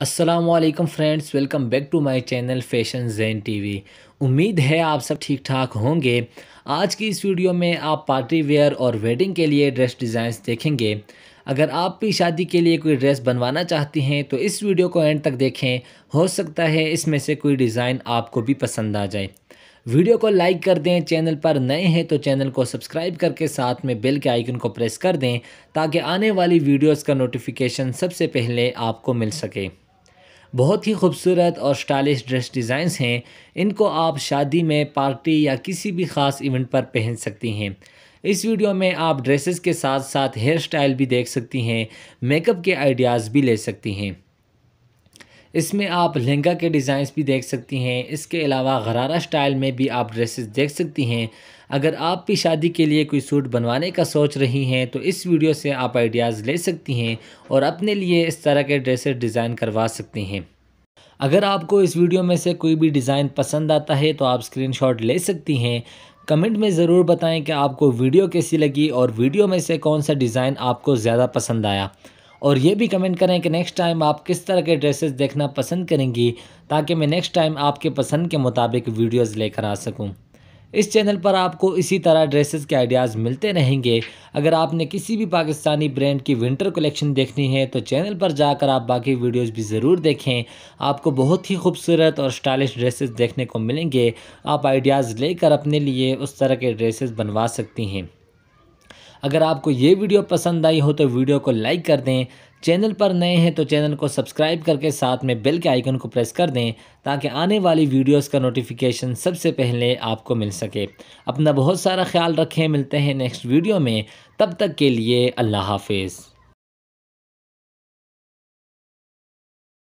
Aslam friends welcome back to my channel fashion जैन वी उम्मीद है आप सब ठीक ठाक होंगे आज की इस वीडियो में आप पार्टी वेयर और वेडिंग के लिए ड्रेस डिज़ाइंस देखेंगे अगर आप भी शादी के लिए कोई ड्रेस बनवाना चाहती हैं तो इस वीडियो को एंड तक देखें हो सकता है इसमें से कोई डिज़ाइन आपको भी पसंद आ जाए वीडियो को लाइक कर दें चैनल पर नए हैं तो चैनल को सब्सक्राइब करके साथ में बेल के आइकन को प्रेस कर दें ताकि आने वाली वीडियोस का नोटिफिकेशन सबसे पहले आपको मिल सके बहुत ही खूबसूरत और स्टाइलिश ड्रेस डिज़ाइंस हैं इनको आप शादी में पार्टी या किसी भी ख़ास इवेंट पर पहन सकती हैं इस वीडियो में आप ड्रेसेस के साथ साथ हेयर स्टाइल भी देख सकती हैं मेकअप के आइडियाज़ भी ले सकती हैं इसमें आप लहंगा के डिज़ाइंस भी देख सकती हैं इसके अलावा गरारा स्टाइल में भी आप ड्रेसेस देख सकती हैं अगर आप भी शादी के लिए कोई सूट बनवाने का सोच रही हैं तो इस वीडियो से आप आइडियाज़ ले सकती हैं और अपने लिए इस तरह के ड्रेसेस डिज़ाइन करवा सकती हैं अगर आपको इस वीडियो में से कोई भी डिज़ाइन पसंद आता है तो आप स्क्रीन ले सकती हैं कमेंट में ज़रूर बताएँ कि आपको वीडियो कैसी लगी और वीडियो में से कौन सा डिज़ाइन आपको ज़्यादा पसंद आया और ये भी कमेंट करें कि नेक्स्ट टाइम आप किस तरह के ड्रेसेस देखना पसंद करेंगी ताकि मैं नेक्स्ट टाइम आपके पसंद के मुताबिक वीडियोस लेकर आ सकूं। इस चैनल पर आपको इसी तरह ड्रेसेस के आइडियाज़ मिलते रहेंगे अगर आपने किसी भी पाकिस्तानी ब्रांड की विंटर कलेक्शन देखनी है तो चैनल पर जाकर आप बाकी वीडियोज़ भी ज़रूर देखें आपको बहुत ही खूबसूरत और स्टाइलिश ड्रेसेस देखने को मिलेंगे आप आइडियाज़ लेकर अपने लिए उस तरह के ड्रेसेस बनवा सकती हैं अगर आपको ये वीडियो पसंद आई हो तो वीडियो को लाइक कर दें चैनल पर नए हैं तो चैनल को सब्सक्राइब करके साथ में बेल के आइकन को प्रेस कर दें ताकि आने वाली वीडियोस का नोटिफिकेशन सबसे पहले आपको मिल सके अपना बहुत सारा ख्याल रखें मिलते हैं नेक्स्ट वीडियो में तब तक के लिए अल्लाह हाफिज़